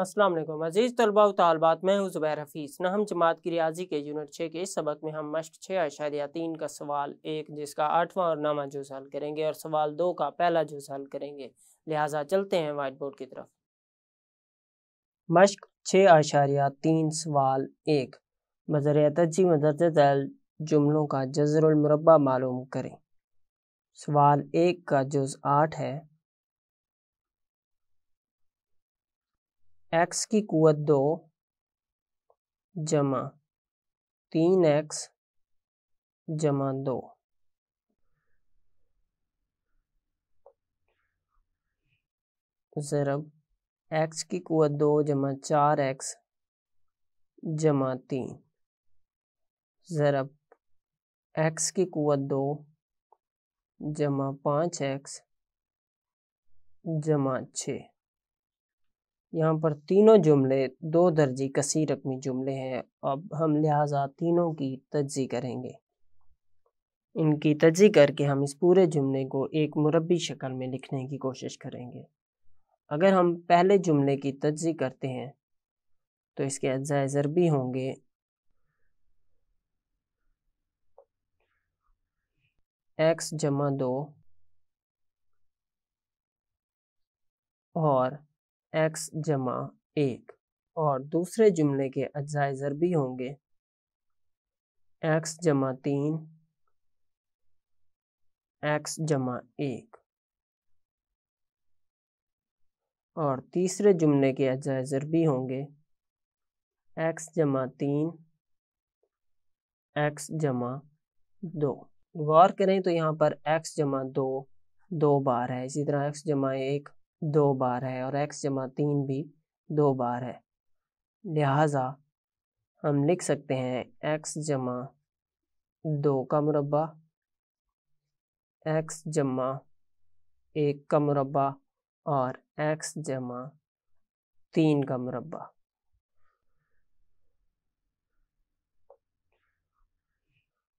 असलम अजीज़ तलबा तलबात मैं हूँ ज़ुबैर हफीज़ नाहम जमात की रियाजी के यूनिट छः के इस सबक में हम मश्क छः अशारिया तीन का सवाल एक जिसका आठवां और नामा जुज हल करेंगे और सवाल दो का पहला जुज हल करेंगे लिहाजा चलते हैं वाइट बोर्ड की तरफ मश्क छः अशारिया तीन सवाल एक मजर तजी मदरतल जुमलों का जजरमरबा मालूम करें सवाल एक का जुज़ आठ है एक्स की कुत दो जमा तीन एक्स जमा दो ज़रब एक्स की कुत दो जमा चार एक्स जमा तीन ज़रब एक्स की कुत दो जमा पाँच एक्स जमा छः यहाँ पर तीनों जुमले दो दर्जी कसी रकमी जुमले हैं अब हम लिहाजा तीनों की तजी करेंगे इनकी तजी करके हम इस पूरे जुमले को एक मुरबी शक्ल में लिखने की कोशिश करेंगे अगर हम पहले जुमले की तजी करते हैं तो इसके अज्जा ज़रबी होंगे एक्स जमा दो और एक्स जमा एक और दूसरे जुमले के अज्जाए ज़रबी होंगे एक्स जमा तीन एक्स जमा एक और तीसरे जुमले के अज्जाए ज़रबी होंगे एक्स जमा तीन एक्स जमा दो गौर करें तो यहाँ पर एक्स जमा दो दो बार है इसी तरह एक्स जमा एक दो बार है और एक्स जमा तीन भी दो बार है लिहाजा हम लिख सकते हैं एक्स जमा दो का मुरबा एक्स जमा एक का मुरबा और एक्स जमा तीन का मुरबा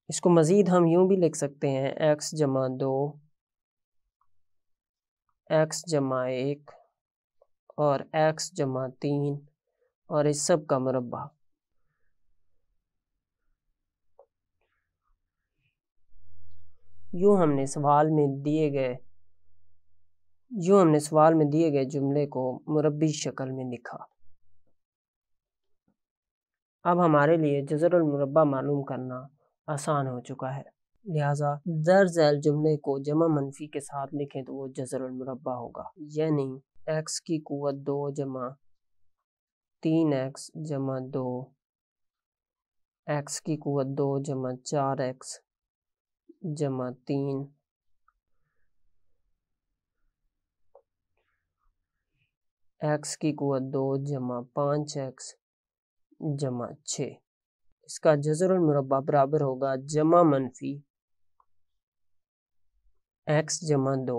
इसको मज़ीद हम यूं भी लिख सकते हैं एक्स जमा दो एक्स जमा एक और एक्स जमा तीन और इस सब का मुरबा यूँ हमने सवाल में दिए गए यूँ हमने सवाल में दिए गए जुमले को मुरबी शक्ल में लिखा अब हमारे लिए जजरमरबा मालूम करना आसान हो चुका है लिहाजा दर्ज एल जुमले को जमा मनफी के साथ लिखें तो वो जजरमरबा होगा यानी एक्स की कुत दो जमा तीन एक्स जमा दो एक्स की कुत दो जमा चार एक्स जमा तीन एक्स की कुत दो जमा पाँच एक्स जमा छ इसका जजर मुरबा बराबर होगा जमा मनफी एक्स जमा दो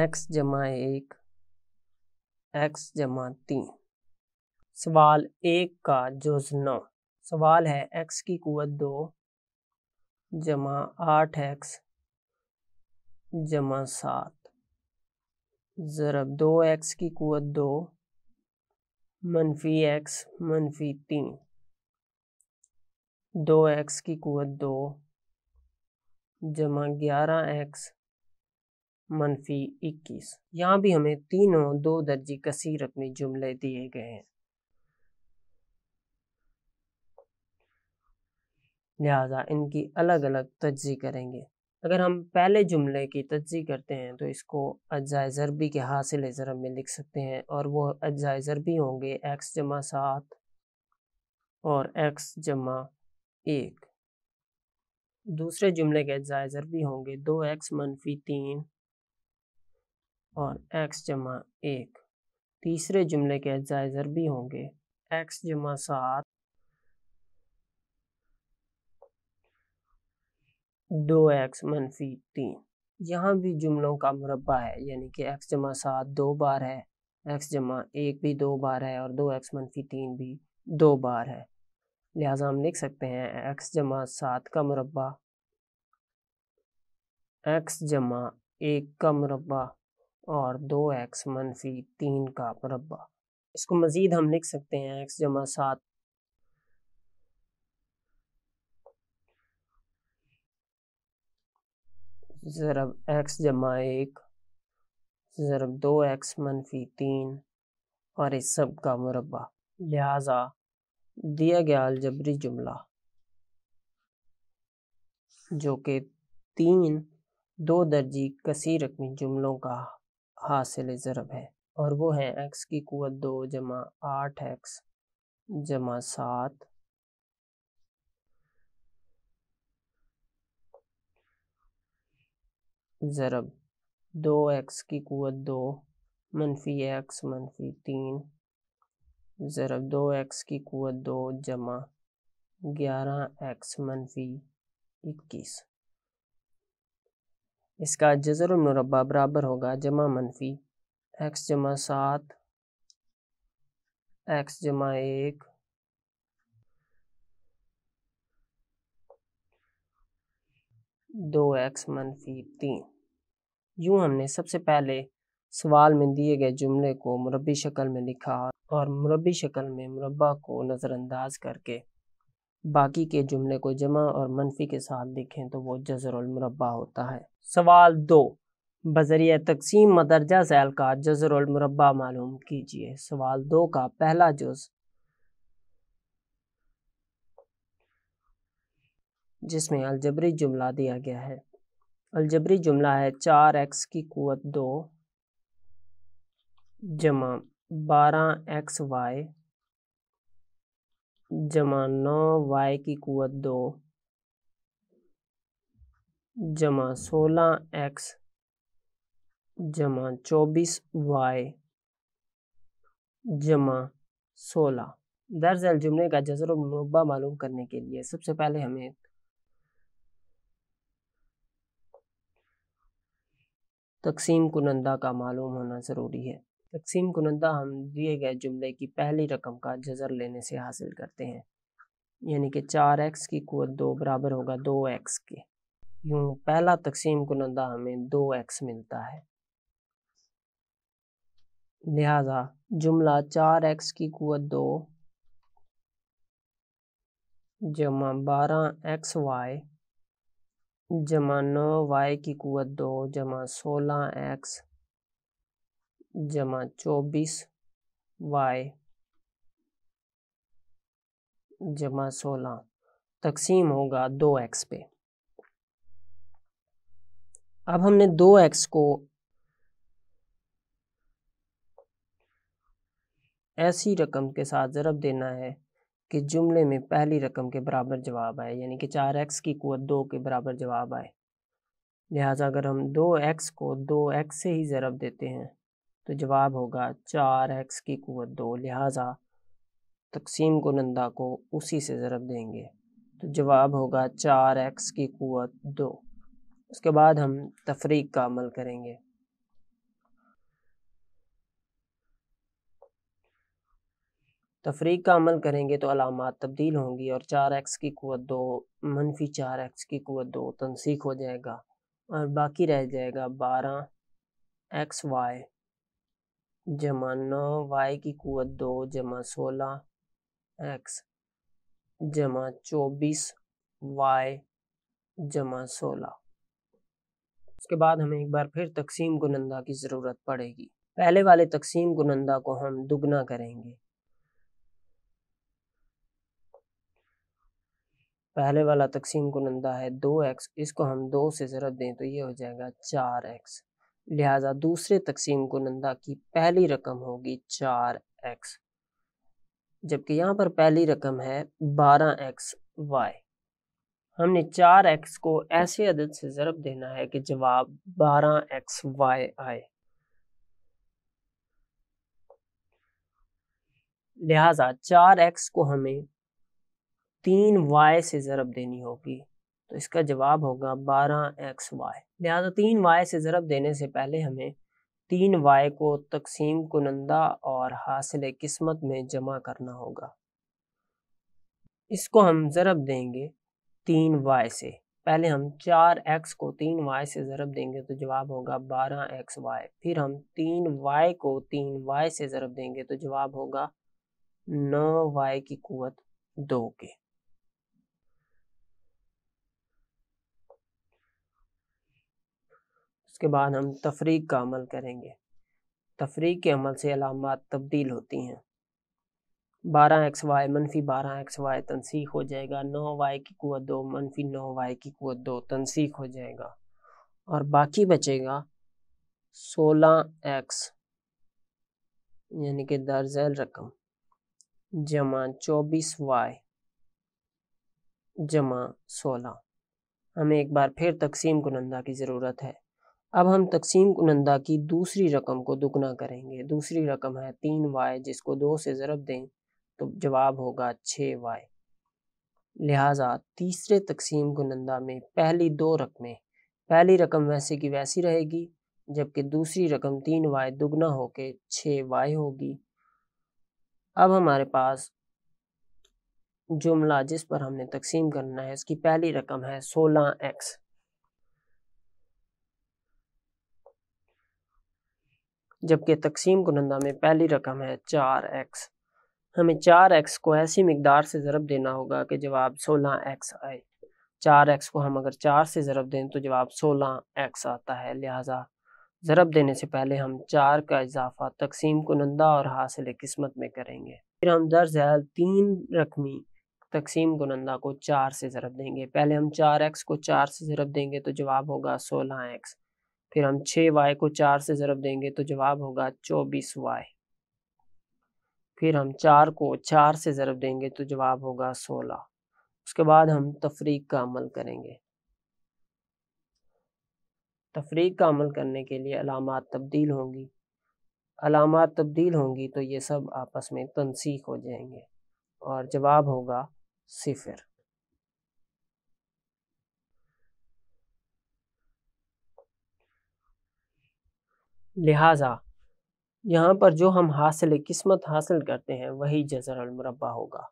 एक्स जमा एक एक्स जमा तीन सवाल एक का जोज नौ सवाल है एक्स की कुत दो जमा आठ एक्स जमा सात ज़रब दो एक्स की कुत दो मनफी एक्स मनफी तीन दो एक्स की कुत दो जमा ग्यारह एक्स मनफी इक्कीस यहाँ भी हमें तीनों दो दर्जी कसीर अपने जुमले दिए गए हैं लिहाजा इनकी अलग अलग तजी करेंगे अगर हम पहले जुमले की तजी करते हैं तो इसको अज्जा ज़रबी के हासिल ज़रब में लिख सकते हैं और वो अज्जा ज़रबी होंगे एक्स जमा सात और एक्स जमा एक दूसरे जुमले के जायजर भी होंगे दो एक्स मनफी तीन और एक्स जमा एक तीसरे जुमले के जायजर भी होंगे एक्स जमा सात दो एक्स मनफी तीन यहाँ भी जुमलों का मुरबा है यानी कि एक्स जमा सात दो बार है एक्स जमा एक भी दो बार है और दो एक्स मनफी तीन भी दो बार है लिहाजा हम लिख सकते हैं एक्स जमा सात का मुरबा एक्स जमा एक का मुरबा और दो एक्स मनफी तीन का मुरबा इसको मज़ीद हम लिख सकते हैं एक्स जमा सात ज़रब एक्स जमा एक ज़रब दो एक्स मनफी तीन और इस सब का मुरबा लिहाजा दिया गया अलजबरी जुमला जो कि तीन दो दर्जी कसी रकमी जुमलों का हासिल ज़रब है और वो है एक्स की कुत दो जमा आठ एक्स जमा सात ज़रब दो एक्स की कुत दो मनफी एक्स मनफी तीन ज़रब दो एक्स की कुत दो जमा ग्यारह एक्स मनफी इक्कीस इसका जजर मुरबा बराबर होगा जमा मनफी एक्स जमा सात एक्स जमा एक दो एक्स मनफी तीन यूँ हमने सबसे पहले सवाल में दिए गए जुमले को मुरबी शक्ल में लिखा और मुरबी शक्ल में मुरबा को नज़रअंदाज करके बाकी के जुमले को जमा और मनफी के साथ लिखें तो वह जजरमरबा होता है सवाल दो बजरिया तकसीम मदरजा सैल का जजरमरबा मालूम कीजिए सवाल दो का पहला जुज़ जिसमें अलजबरी जुमला दिया गया है अलजबरी जुमला है चार एक्स की कुत दो जमा बारह एक्स वाई जमा नौ वाई की कुत दो जमा सोलह एक्स जमा चौबीस वाई जमा सोलह दरअसल जुमले का जजर मुबा मालूम करने के लिए सबसे पहले हमें तकसीम कुनंदा का मालूम होना ज़रूरी है तकसीम कुनंदा हम दिए गए जुमले की पहली रकम का जजर लेने से हासिल करते हैं यानी कि चार एक्स की कुत दो बराबर होगा दो एक्स के यूँ पहला तकसीम कुनंदा हमें दो एक्स मिलता है लिहाजा जुमला चार एक्स की कुत दो जमा बारह एक्स वाई जमा नौ वाई की कुत दो जमा सोलह एक्स जमा चौबीस वाई जमा सोलह तकसीम होगा दो एक्स पे अब हमने दो एक्स को ऐसी रकम के साथ ज़रब देना है कि जुमले में पहली रकम के बराबर जवाब आए यानी कि चार एक्स की कुत दो के बराबर जवाब आए लिहाजा अगर हम दो एक्स को दो एक्स से ही ज़रब देते हैं तो जवाब होगा चार एक्स की कुत दो लिहाजा तकसीम कुनंदा को उसी से ज़रब देंगे तो जवाब होगा चार एक्स की कुत दो उसके बाद हम तफरीक का अमल करेंगे तफरीक का अमल करेंगे तो अलामत तब्दील होंगी और चार एक्स की कुत दो मनफी चार एक्स की कुत दो तनसीक हो जाएगा और बाकी रह जाएगा बारह एक्स वाई जमा नौ वाई की कुत दो जमा सोलह एक्स जमा चौबीस वाई जमा सोलह उसके बाद हमें एक बार फिर तकसीम गुनंदा की ज़रूरत पड़ेगी पहले वाले तकसीम गुनंदा को हम दुगना करेंगे पहले वाला तकसीम गुनंदा है दो एक्स इसको हम दो से जरूरत दें तो ये हो जाएगा चार एक्स लिहाजा दूसरे तकसीम गुनंदा की पहली रकम होगी चार एक्स जबकि यहाँ पर पहली रकम है बारह एक्स वाई हमने चार एक्स को ऐसे अदद से ज़रब देना है कि जवाब बारह एक्स वाई आए लिहाजा चार एक्स को हमें तीन वाई से ज़रब देनी होगी तो इसका जवाब होगा बारह एक्स वाई लिहाजा तो तीन वाई से ज़रब देने से पहले हमें तीन वाई को तकसीम कुनंदा और हासिल किस्मत में जमा करना होगा इसको हम ज़रब देंगे तीन वाई से पहले हम चार एक्स को तीन वाई से ज़रब देंगे तो जवाब होगा बारह एक्स वाई फिर हम तीन वाई को तीन वाई से ज़रब देंगे तो जवाब होगा नौ वाई की कुत दो के उसके बाद हम तफरीक का अमल करेंगे तफरीक के अमल से अलामत तब्दील होती हैं बारह एक्स वाई मनफी बारह एक्स वाई तनसीख हो जाएगा नौ वाई की कुत दो मनफी नौ वाई की कुत दो तनसीख हो जाएगा और बाकी बचेगा सोलह एक्स यानी कि दर्जैल रकम जमा चौबीस वाई जमा सोलह हमें एक बार फिर तकसीम कुनंदा की ज़रूरत है अब हम तकसीम कुनंदा की दूसरी रकम को दुगना करेंगे दूसरी रकम है तीन वाई जिसको दो से ज़रब दें तो जवाब होगा छः वाई लिहाजा तीसरे तकसीम कुनंदा में पहली दो रकमें पहली रकम वैसे की वैसी रहेगी जबकि दूसरी रकम तीन वाई दुगना होके छः वाई होगी अब हमारे पास जुमला जिस पर हमने तकसीम करना है उसकी पहली रकम है सोलह एक्स जबकि तकसीम कुनंदा में पहली रकम है चार एक्स हमें चार एक्स को ऐसी मकदार से ज़रब देना होगा कि जवाब सोलह एक्स आए चार एक्स को हम अगर चार से ज़रब दें तो जवाब सोलह एक्स आता है लिहाजा ज़रब देने से पहले हम चार का इजाफा तकसीम कुनंदा और हासिल किस्मत में करेंगे फिर हम दर्ज तीन रकमी तकसीम गुनंदा को चार से ज़रब देंगे पहले हम चार एक्स को चार से ज़रब देंगे तो जवाब होगा सोलह एक्स फिर हम छः वाई को चार से ज़रब देंगे तो जवाब होगा चौबीस वाई फिर हम चार को चार से ज़रब देंगे तो जवाब होगा सोलह उसके बाद हम तफरीक का अमल करेंगे तफरीक का अमल करने के लिए अलामत तब्दील होंगी अलामत तब्दील होंगी तो ये सब आपस में तनसीख हो जाएंगे और जवाब होगा सिफर लिहाजा यहाँ पर जो हम हासिल किस्मत हासिल करते हैं वही जजरल अलमरबा होगा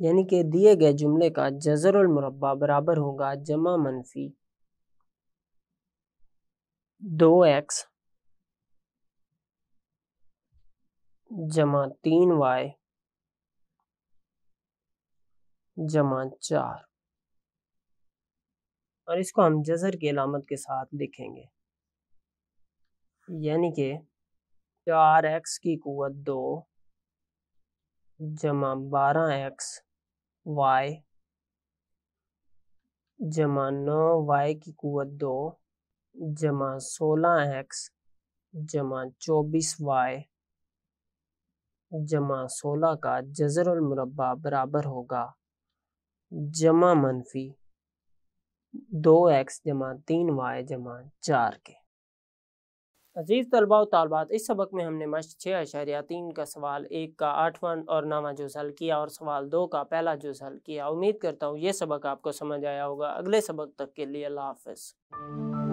यानी कि दिए गए जुमले का जजर बराबर होगा जमा मनफी दो एक्स जमा तीन वाई जमा चार और इसको हम जजर की अलामत के साथ लिखेंगे यानी कि चार एक्स की कुत दो जमा बारह एक्स वाई जमा नौ वाई की कुत दो जमा सोलह एक्स जमा चौबीस वाई जमा सोलह का जजर मुरबा बराबर होगा जमा मनफी दो एक्स जमा तीन वाई जमा चार के अजीज़ तलबा तलबात इस सबक में हमने मश छः अशारिया तीन का सवाल एक का आठवां और नवा जो हल किया और सवाल दो का पहला जो हल किया उम्मीद करता हूँ ये सबक आपको समझ आया होगा अगले सबक तक के लिए अल्लाह हाफ